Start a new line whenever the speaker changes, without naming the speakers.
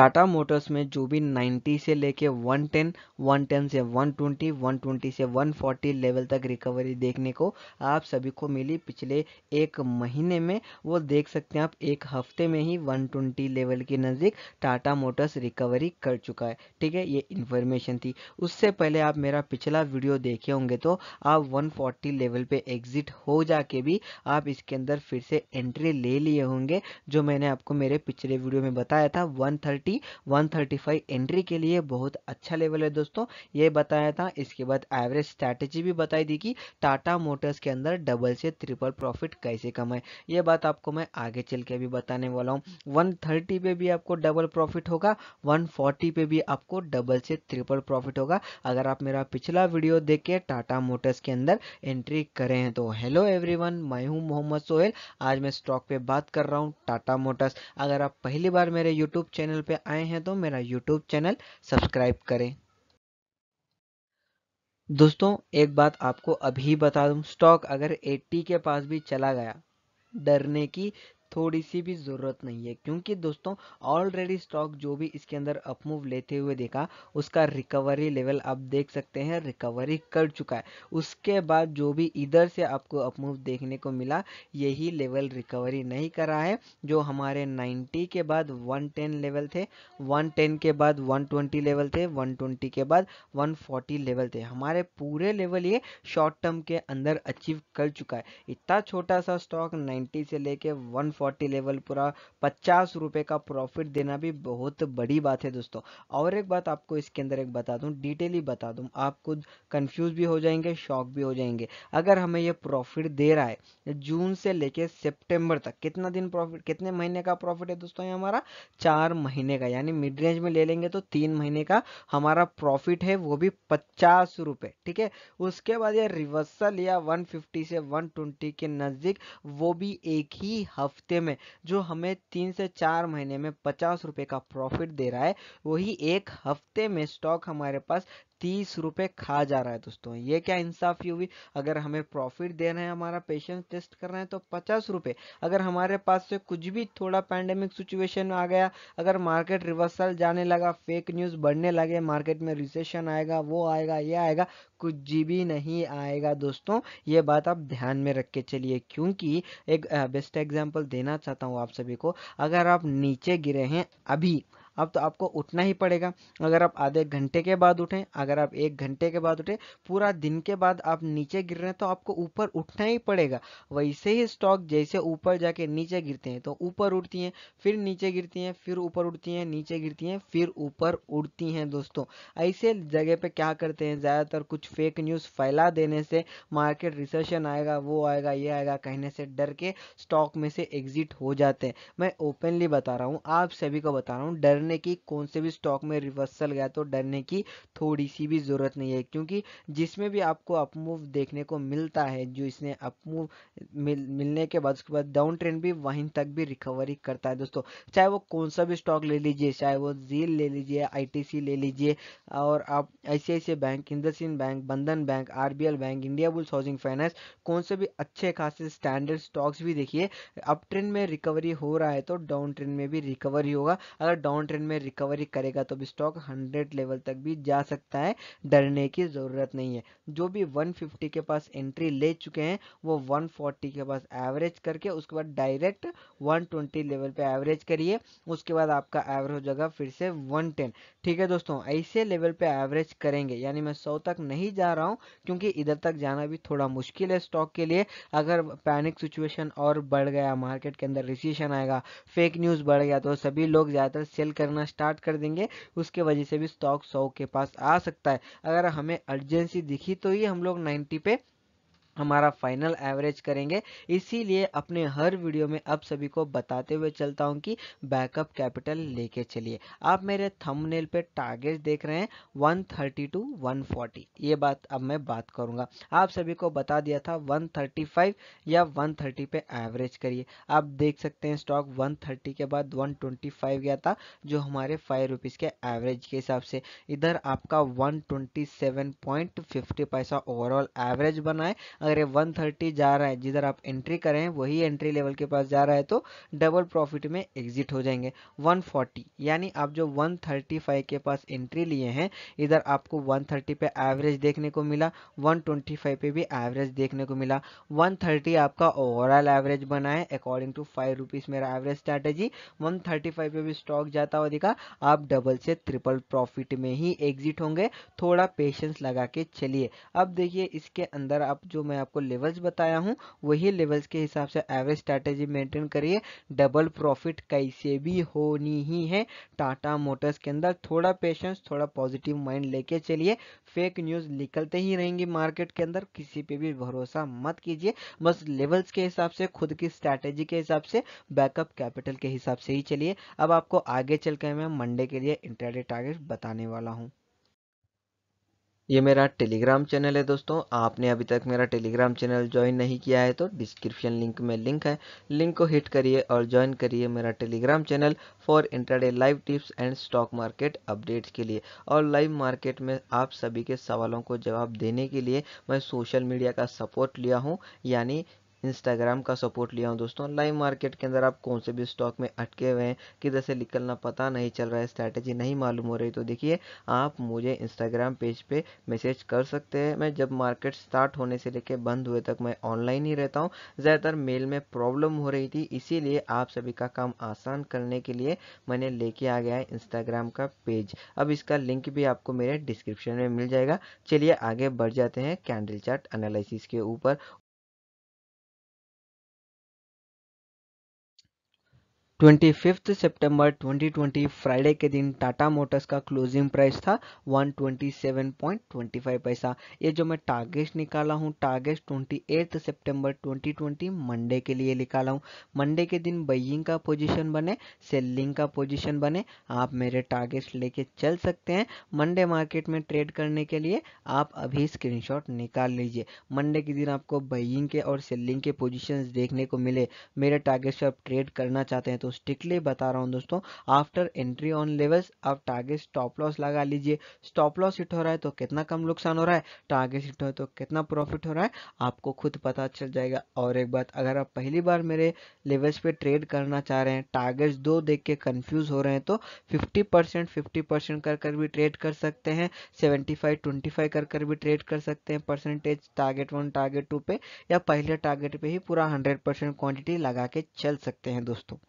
Tata Motors में जो भी 90 से लेके 110, 110 से 120, 120 से 140 लेवल तक रिकवरी देखने को आप सभी को मिली पिछले एक महीने में वो देख सकते हैं आप एक हफ्ते में ही 120 लेवल के नज़दीक टाटा मोटर्स रिकवरी कर चुका है ठीक है ये इन्फॉर्मेशन थी उससे पहले आप मेरा पिछला वीडियो देखे होंगे तो आप वन लेवल पे एग्जिट हो जाके भी आप इसके अंदर फिर से एंट्री ले लिए होंगे जो मैंने आपको मेरे पिछले वीडियो में बताया था one thirty one thirty five entry के लिए बहुत अच्छा लेवल है दोस्तों ये बताया था इसके बाद एवरेज स्ट्रैटेजी भी बताई थी कि टाटा मोटर्स के अंदर डबल से ट्रिपल प्रॉफिट कैसे कमाए ये बात आपको मैं आगे चल के भी बताने वाला हूँ वन थर्टी पे भी आपको डबल प्रॉफिट होगा वन फोर्टी पे भी आपको डबल से ट्रिपल प्रॉफिट होगा अगर आप मेरा पिछला वीडियो देख के टाटा मोटर्स के अंदर एंट्री करें तो हेलो एवरीवन मैं हूँ मोहम्मद सोहेल आज मैं स्टॉक पे बात कर रहा हूँ टाटा मोटर्स अगर आप पहली बार मेरे यूट्यूब चैनल पे आए हैं तो मेरा यूट्यूब चैनल सब्सक्राइब करें दोस्तों एक बात आपको अभी बता दूं स्टॉक अगर 80 के पास भी चला गया डरने की थोड़ी सी भी ज़रूरत नहीं है क्योंकि दोस्तों ऑलरेडी स्टॉक जो भी इसके अंदर अपमूव लेते हुए देखा उसका रिकवरी लेवल आप देख सकते हैं रिकवरी कर चुका है उसके बाद जो भी इधर से आपको अपमूव देखने को मिला यही लेवल रिकवरी नहीं करा है जो हमारे 90 के बाद 110 लेवल थे 110 के बाद 120 लेवल थे 120 के बाद 140 लेवल थे हमारे पूरे लेवल ये शॉर्ट टर्म के अंदर अचीव कर चुका है इतना छोटा सा स्टॉक 90 से लेके वन फोर्टी लेवल पूरा पचास रुपए का प्रॉफिट देना भी बहुत बड़ी बात है दोस्तों और एक बात आपको इसके अंदर एक बता डिटेल ही बता दूं आप खुद कंफ्यूज भी हो जाएंगे शॉक भी हो जाएंगे अगर हमें ये प्रॉफिट दे रहा है जून से लेके सितंबर तक कितना दिन प्रॉफिट कितने महीने का प्रॉफिट है दोस्तों हमारा चार महीने का यानी मिड रेंज में ले लेंगे तो तीन महीने का हमारा प्रॉफिट है वो भी पचास ठीक है उसके बाद ये रिवर्सल या 150 से 120 के नज़दीक वो भी एक ही हफ्ते हफ्ते में जो हमें तीन से चार महीने में पचास रुपये का प्रॉफिट दे रहा है वही एक हफ्ते में स्टॉक हमारे पास तीस रुपये खा जा रहा है दोस्तों ये क्या इंसाफी हुई अगर हमें प्रॉफिट दे रहे हैं हमारा पेशेंस टेस्ट कर रहे हैं तो पचास रुपये अगर हमारे पास से कुछ भी थोड़ा पैंडेमिक सिचुएशन आ गया अगर मार्केट रिवर्सल जाने लगा फेक न्यूज़ बढ़ने लगे मार्केट में रिसेशन आएगा वो आएगा ये आएगा कुछ जी भी नहीं आएगा दोस्तों ये बात आप ध्यान में रख के चलिए क्योंकि एक बेस्ट एग्जाम्पल देना चाहता हूँ आप सभी को अगर आप नीचे गिरे हैं अभी अब तो आपको उठना ही पड़ेगा अगर आप आधे घंटे के बाद उठें अगर आप एक घंटे के बाद उठें पूरा दिन के बाद आप नीचे गिर रहे हैं तो आपको ऊपर उठना ही पड़ेगा वैसे ही स्टॉक जैसे ऊपर जाके नीचे गिरते हैं तो ऊपर उठती हैं फिर नीचे गिरती हैं फिर ऊपर उठती हैं नीचे गिरती हैं फिर ऊपर उठती हैं दोस्तों ऐसे जगह पर क्या करते हैं ज़्यादातर कुछ फेक न्यूज़ फैला देने से मार्केट रिसेशन आएगा वो आएगा ये आएगा कहने से डर के स्टॉक में से एग्जिट हो जाते हैं मैं ओपनली बता रहा हूँ आप सभी को बता रहा हूँ डरने डरने की कौन से भी स्टॉक में रिवर्सल गया तो डरने की थोड़ी सी भी ज़रूरत नहीं है क्योंकि जिसमें भी आपको अपमूव देखने को मिलता है जो इसने अपमूव मिल, मिलने के बाद उसके बाद डाउन ट्रेंड भी वहीं तक भी रिकवरी करता है दोस्तों चाहे वो कौन सा भी स्टॉक ले लीजिए चाहे वो जील ले लीजिए आई ले लीजिए और आप ऐसे bank IndusInd bank Bandhan bank R bank Indiabulls housing finance कौन से भी अच्छे खासे स्टैंडर्ड स्टॉक्स भी देखिए अप ट्रेंड में रिकवरी हो रहा है तो डाउन ट्रेंड में भी रिकवरी होगा अगर डाउन ट्रेंड में रिकवरी करेगा तो भी स्टॉक हंड्रेड लेवल तक भी जा सकता है डरने की ज़रूरत नहीं है जो भी वन फिफ्टी के पास एंट्री ले चुके हैं वो वन फोर्टी के पास एवरेज करके उसके बाद डायरेक्ट वन ट्वेंटी लेवल पे एवरेज करिए उसके बाद आपका एवरेज हो जाएगा फिर से वन टेन ठीक है दोस्तों ऐसे लेवल पे एवरेज करेंगे यानी मैं सौ तक नहीं जा रहा हूँ क्योंकि इधर तक जाना भी थोड़ा मुश्किल है स्टॉक के लिए अगर पैनिक सिचुएशन और बढ़ गया मार्केट के अंदर रिसीशन आएगा फेक न्यूज़ बढ़ गया तो सभी लोग ज़्यादातर सेल करना स्टार्ट कर देंगे उसके वजह से भी स्टॉक सौ के पास आ सकता है अगर हमें अर्जेंसी दिखी तो ही हम लोग नाइन्टी पे हमारा फाइनल एवरेज करेंगे इसीलिए अपने हर वीडियो में अब सभी को बताते हुए चलता हूं कि बैकअप कैपिटल लेके चलिए आप मेरे थंबनेल पे टारगेट देख रहे हैं 130 टू वन ये बात अब मैं बात करूंगा आप सभी को बता दिया था 135 या 130 पे एवरेज करिए आप देख सकते हैं स्टॉक 130 के बाद 125 गया था जो हमारे फाइव रुपीज़ के एवरेज के हिसाब से इधर आपका वन पैसा ओवरऑल एवरेज बनाए अगर ये 130 जा रहा है जिधर आप एंट्री करें वही एंट्री लेवल के पास जा रहा है तो डबल प्रॉफिट में एग्जिट हो जाएंगे 140 यानी आप जो 135 के पास एंट्री लिए हैं इधर आपको 130 पे एवरेज देखने को मिला 125 पे भी एवरेज देखने को मिला 130 आपका ओवरऑल एवरेज बना है अकॉर्डिंग टू फाइव रुपीज़ मेरा एवरेज स्ट्रैटेजी फाइव पे भी स्टॉक जाता हुआ दिखा आप डबल से ट्रिपल प्रॉफिट में ही एग्जिट होंगे थोड़ा पेशेंस लगा के चलिए अब देखिए इसके अंदर आप जो मैं आपको लेवल्स बताया हूँ वही लेवल्स के हिसाब से एवरेज स्ट्रैटेजी मेंटेन करिए डबल प्रॉफिट कैसे भी होनी ही है टाटा मोटर्स के अंदर थोड़ा पेशेंस थोड़ा पॉजिटिव माइंड लेके चलिए फेक न्यूज़ निकलते ही रहेंगी मार्केट के अंदर किसी पे भी भरोसा मत कीजिए बस लेवल्स के हिसाब से खुद की स्ट्रैटेजी के हिसाब से बैकअप कैपिटल के हिसाब से ही चलिए अब आपको आगे चल के मैं मंडे के लिए इंटरडे टारगेट बताने वाला हूँ ये मेरा टेलीग्राम चैनल है दोस्तों आपने अभी तक मेरा टेलीग्राम चैनल ज्वाइन नहीं किया है तो डिस्क्रिप्शन लिंक में लिंक है लिंक को हिट करिए और ज्वाइन करिए मेरा Telegram channel for intraday live tips and stock market updates के लिए और लाइव मार्केट में आप सभी के सवालों को जवाब देने के लिए मैं सोशल मीडिया का सपोर्ट लिया हूँ यानी इंस्टाग्राम का सपोर्ट लिया हूँ दोस्तों लाइव मार्केट के अंदर आप कौन से भी स्टॉक में अटके हुए हैं किधर से निकलना पता नहीं चल रहा है स्ट्रैटेजी नहीं मालूम हो रही तो देखिए आप मुझे इंस्टाग्राम पेज पे मैसेज कर सकते हैं मैं जब मार्केट स्टार्ट होने से लेकर बंद हुए तक मैं ऑनलाइन ही रहता हूँ ज़्यादातर मेल में प्रॉब्लम हो रही थी इसीलिए आप सभी का काम आसान करने के लिए मैंने लेके आ गया है इंस्टाग्राम का पेज अब इसका लिंक भी आपको मेरे डिस्क्रिप्शन में मिल जाएगा चलिए आगे बढ़ जाते हैं कैंडल चार्ट एनालिसिस के ऊपर 25 सितंबर 2020 फ्राइडे के दिन टाटा मोटर्स का क्लोजिंग प्राइस था 127.25 पैसा ये जो मैं टारगेट निकाला हूँ टारगेट 28 सितंबर 2020 मंडे के लिए निकाला हूँ मंडे के दिन बइंग का पोजीशन बने सेलिंग का पोजीशन बने आप मेरे टारगेट लेके चल सकते हैं मंडे मार्केट में ट्रेड करने के लिए आप अभी स्क्रीनशॉट निकाल लीजिए मंडे के दिन आपको बइंग के और सेलिंग के पोजिशन देखने को मिले मेरे टारगेट से आप ट्रेड करना चाहते हैं तो तो स्ट्रिक्टली बता रहा हूँ दोस्तों आफ्टर एंट्री ऑन लेवल्स आप टारगेट स्टॉप लॉस लगा लीजिए स्टॉप लॉस हिट हो रहा है तो कितना कम नुकसान हो रहा है टारगेट हिट हो तो कितना प्रॉफिट हो रहा है आपको खुद पता चल जाएगा और एक बात अगर आप पहली बार मेरे लेवल्स पे ट्रेड करना चाह रहे हैं टारगेट्स दो देख के कन्फ्यूज हो रहे हैं तो फिफ्टी परसेंट फिफ्टी परसेंट कर कर भी ट्रेड कर सकते हैं सेवेंटी फाइव ट्वेंटी फाइव कर कर भी ट्रेड कर सकते हैं percentage target one target two पे या पहले टारगेट पे ही पूरा हंड्रेड परसेंट क्वान्टिटी लगा के चल सकते हैं दोस्तों